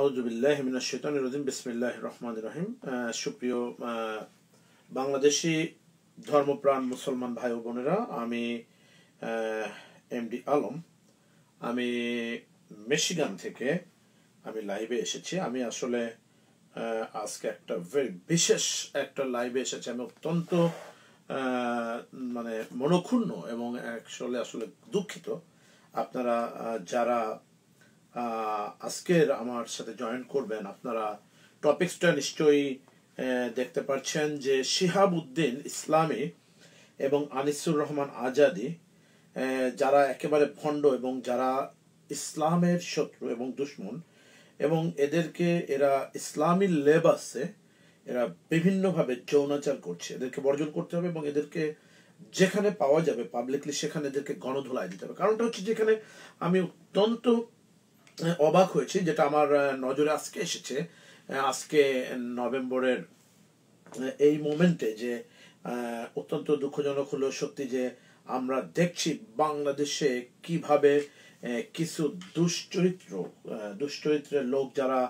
আউজুবিল্লাহ মিনাস শেতান রহিম বিসমিল্লাহ রহমান রহিম সুপ্রিয় বাংলাদেশি ধর্মপ্রাণ মুসলমান ভাই বোনেরা আমি এম ডি আলম আমি মেশিগান থেকে আমি লাইভে এসেছি আমি আসলে আজকে একটা বিশেষ একটা লাইভে এসেছি আমি অত্যন্ত মানে মনক্ষুণ্ণ এবং অ্যাকচুয়ালি আসলে দুঃখিত আপনারা যারা আজকের আমার সাথে জয়েন করবেন আপনারা টপিক্সটা নিশ্চয়ই দেখতে পাচ্ছেন যে শিহাব উদ্দিন ইসলামী এবং আনিসুর রহমান আজাদি যারা একেবারে ভণ্ড এবং যারা ইসলামের শত্রু এবং দুশ্মন এবং এদেরকে এরা ইসলামী লেবাসে এরা বিভিন্নভাবে যৌনাচার করছে এদেরকে বর্জন করতে হবে এবং এদেরকে যেখানে পাওয়া যাবে পাবলিকলি সেখানে এদেরকে গণধোলায় দিতে হবে কারণটা হচ্ছে যেখানে আমি অত্যন্ত অবাক হয়েছে যেটা আমার নজরে আজকে এসেছে আজকে নভেম্বরের এই মোমেন্টে যে অত্যন্ত দুঃখজনক হলো সত্যি যে আমরা দেখছি বাংলাদেশে কিভাবে কিছু দুশ্চরিত্র দুশ্চরিত্রের লোক যারা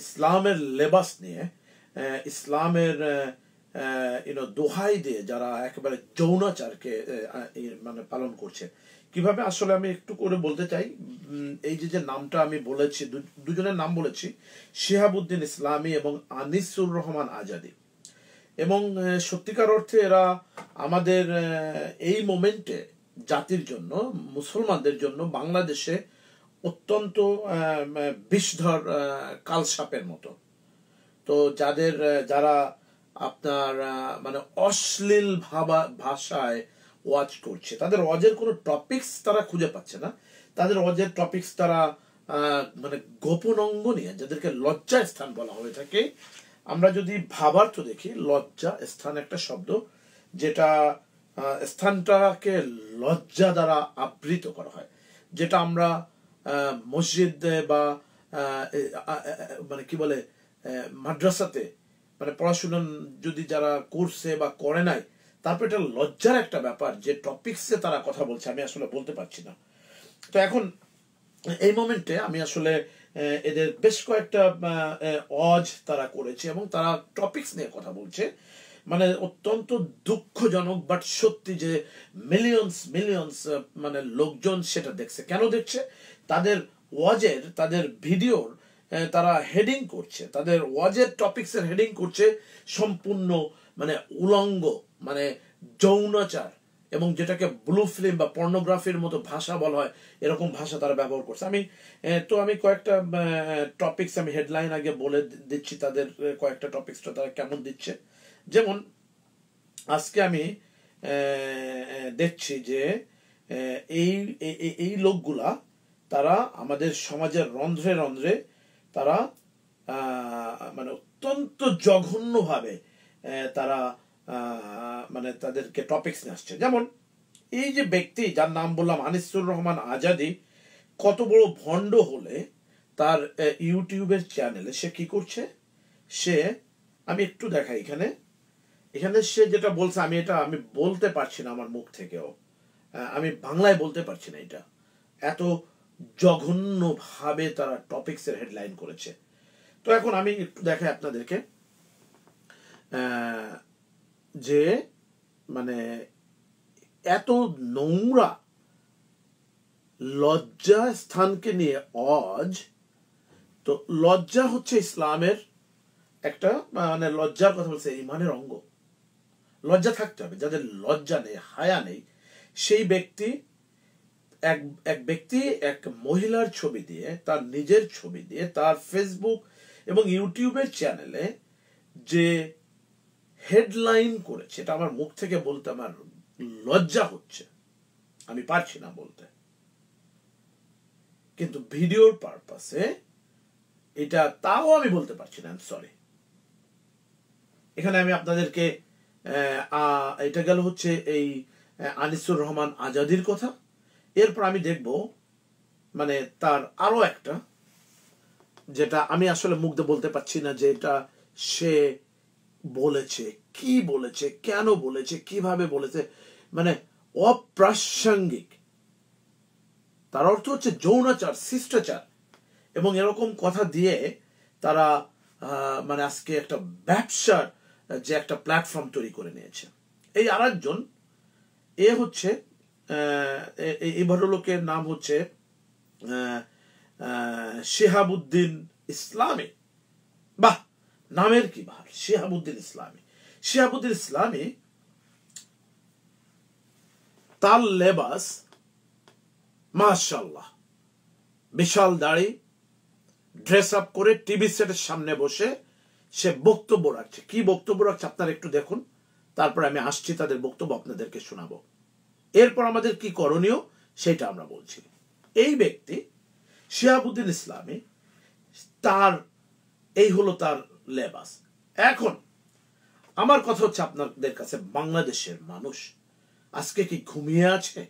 ইসলামের লেবাস নিয়ে ইসলামের ইউনো দোহাই দিয়ে যারা একেবারে যৌনাচারকে মানে পালন করছে কিভাবে আসলে আমি একটু করে বলতে চাই এই যে যে নামটা আমি বলেছি দুজনের নাম বলেছি শিহাবুদ্দিন ইসলামী এবং আনিসুর রহমান আজাদি এবং সত্যিকার অর্থে এরা আমাদের এই মোমেন্টে জাতির জন্য মুসলমানদের জন্য বাংলাদেশে অত্যন্ত বিষধর কালসাপের মতো তো যাদের যারা আপনার মানে অশ্লীল ভাবা ভাষায় ওয়াচ করছে তাদের অজের কোনো টপিক্স তারা খুঁজে পাচ্ছে না তাদের অজের টপিক্স তারা মানে গোপন অঙ্গ নিয়ে যাদেরকে লজ্জা স্থান বলা হয়ে থাকে আমরা যদি ভাবার্থ দেখি লজ্জা স্থান একটা শব্দ যেটা স্থানটাকে লজ্জা দ্বারা আবৃত করা হয় যেটা আমরা মসজিদে বা মানে কি বলে মাদ্রাসাতে মানে পড়াশুনো যদি যারা করছে বা করে নাই তারপর এটা লজ্জার একটা ব্যাপার যে টপিকসে তারা কথা বলছে আমি আসলে বলতে পারছি না তো এখন এই মোমেন্টে আমি আসলে এদের বেশ কয়েকটা অজ তারা করেছে এবং তারা টপিকস নিয়ে কথা বলছে মানে অত্যন্ত দুঃখজনক বাট সত্যি যে মিলিয়নস মিলিয়নস মানে লোকজন সেটা দেখছে কেন দেখছে তাদের ওয়াজের তাদের ভিডিওর তারা হেডিং করছে তাদের ওয়াজের টপিক্সের হেডিং করছে সম্পূর্ণ মানে উলঙ্গ মানে যৌনাচার এবং যেটাকে ব্লু ফিল্ম বা পর্নোগ্রাফির মতো ভাষা বলা হয় এরকম ভাষা তারা ব্যবহার করছে আমি তো আমি কয়েকটা টপিকস আমি হেডলাইন আগে বলে দিচ্ছি তাদের কয়েকটা টপিক্সটা তারা কেমন দিচ্ছে যেমন আজকে আমি দেখছি যে এই এই লোকগুলা তারা আমাদের সমাজের রন্ধ্রে রন্ধ্রে তারা মানে অত্যন্ত জঘন্যভাবে ভাবে তারা মানে তাদেরকে টপিক নিয়ে আসছে যেমন এই যে ব্যক্তি যার নাম বললাম আনিসুর রহমান আজাদি কত বড় ভণ্ড হলে তার ইউটিউবের চ্যানেলে সে কি করছে সে আমি একটু দেখাই এখানে এখানে সে যেটা বলছে আমি এটা আমি বলতে পারছি না আমার মুখ থেকেও আমি বাংলায় বলতে পারছি না এটা এত জঘন্যভাবে তারা টপিক্সের হেডলাইন করেছে তো এখন আমি একটু দেখাই আপনাদেরকে যে মানে এত নোংরা লজ্জা স্থানকে নিয়ে অজ তো লজ্জা হচ্ছে ইসলামের একটা মানে লজ্জার কথা বলছে ইমানের অঙ্গ লজ্জা থাকতে হবে যাদের লজ্জা নেই হায়া নেই সেই ব্যক্তি এক এক ব্যক্তি এক মহিলার ছবি দিয়ে তার নিজের ছবি দিয়ে তার ফেসবুক এবং ইউটিউবের চ্যানেলে যে হেডলাইন করেছে এটা আমার মুখ থেকে বলতে আমার লজ্জা হচ্ছে আমি পারছি না বলতে কিন্তু ভিডিওর পারপাসে এটা তাও আমি বলতে পারছি না সরি এখানে আমি আপনাদেরকে এটা গেল হচ্ছে এই আনিসুর রহমান আজাদির কথা এরপর আমি দেখব মানে তার আরো একটা যেটা আমি আসলে মুগ্ধ বলতে পারছি না যে এটা সে বলেছে কি বলেছে কেন বলেছে কিভাবে বলেছে মানে অপ্রাসঙ্গিক তার অর্থ হচ্ছে যৌনাচার শিষ্টাচার এবং এরকম কথা দিয়ে তারা মানে আজকে একটা ব্যবসার যে একটা প্ল্যাটফর্ম তৈরি করে নিয়েছে এই আর একজন এ হচ্ছে এই ভদ্রলোকের নাম হচ্ছে শেহাবুদ্দিন ইসলামী বাহ নামের কি ভার শিহাবুদ্দিন ইসলামী শিহাবুদ্দিন ইসলামী তার লেবাস মাশাল্লাহ বিশাল দাড়ি ড্রেস আপ করে টিভি সেটের সামনে বসে সে বক্তব্য রাখছে কি বক্তব্য রাখছে আপনারা একটু দেখুন তারপর আমি আসছি তাদের বক্তব্য আপনাদেরকে শোনাবো এরপর আমাদের কি করণীয় সেটা আমরা বলছি এই ব্যক্তি শিহাবুদ্দিন ইসলামী তার এই হলো তার লেবাস এখন আমার কথা হচ্ছে আপনাদের কাছে বাংলাদেশের মানুষ আজকে কি ঘুমিয়ে আছে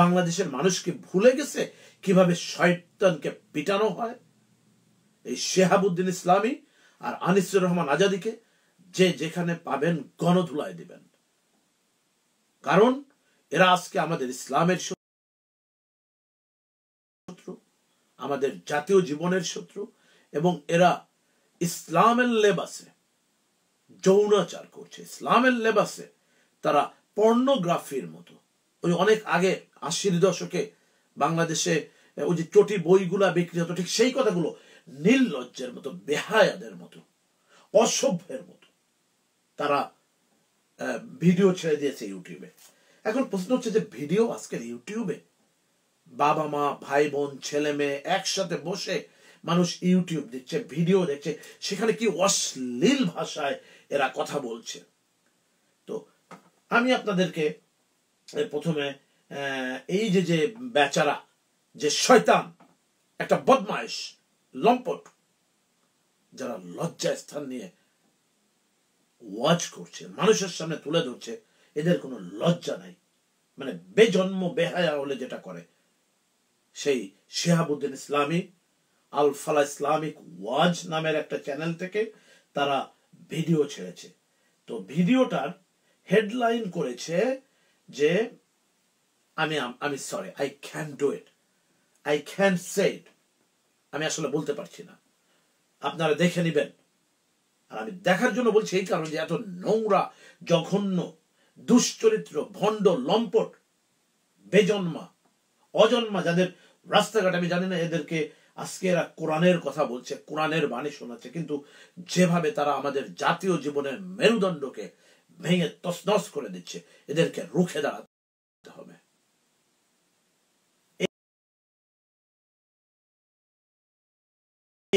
বাংলাদেশের মানুষ কি ভুলে গেছে কিভাবে শয়তানকে পিটানো হয় এই শেহাবুদ্দিন ইসলামী আর আনিসুর রহমান আজাদিকে যে যেখানে পাবেন গণধুলায় দিবেন কারণ এরা আজকে আমাদের ইসলামের শত্রু আমাদের জাতীয় জীবনের শত্রু এবং এরা ইসলামের লেবাসে যৌনাচার করছে ইসলামের লেবাসে তারা পর্নোগ্রাফির মতো ওই অনেক আগে আশির দশকে বাংলাদেশে ওই যে চটি বইগুলা বিক্রি হতো ঠিক সেই কথাগুলো নির্লজ্জের মতো বেহায়াদের মতো অসভ্যের মতো তারা ভিডিও ছেড়ে দিয়েছে ইউটিউবে এখন প্রশ্ন হচ্ছে যে ভিডিও আজকের ইউটিউবে বাবা মা ভাই বোন ছেলে মেয়ে একসাথে বসে মানুষ ইউটিউব দেখছে ভিডিও দেখছে সেখানে কি অশ্লীল ভাষায় এরা কথা বলছে তো আমি আপনাদেরকে প্রথমে এই যে যে বেচারা যে শয়তান একটা বদমাইশ লম্পট যারা লজ্জা স্থান নিয়ে ওয়াজ করছে মানুষের সামনে তুলে ধরছে এদের কোনো লজ্জা নাই মানে বেজন্ম বেহায়া হলে যেটা করে সেই শেহাবুদ্দিন ইসলামী আল ফালা ইসলামিক ওয়াজ নামের একটা চ্যানেল থেকে তারা ভিডিও ছেড়েছে তো ভিডিওটার হেডলাইন করেছে যে আমি আমি sorry I can do it I can say it আমি আসলে বলতে পারছি না আপনারা দেখে নেবেন আর আমি দেখার জন্য বলছি এই কারণে যে এত নোংরা জঘন্য দুশ্চরিত্র ভণ্ড লম্পট বেজন্মা অজন্মা যাদের রাস্তাঘাট আমি জানি না এদেরকে আজকে এরা কোরআনের কথা বলছে কোরআনের বাণী শোনাচ্ছে কিন্তু যেভাবে তারা আমাদের জাতীয় জীবনের মেরুদণ্ডকে ভেঙে তসনস করে দিচ্ছে এদেরকে রুখে দাঁড়াতে হবে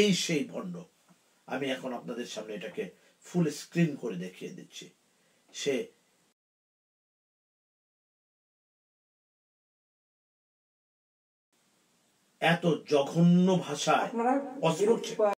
এই সেই ভণ্ড আমি এখন আপনাদের সামনে এটাকে ফুল স্ক্রিন করে দেখিয়ে দিচ্ছি সে এত জঘন্য ভাষায় অস্পষ্ট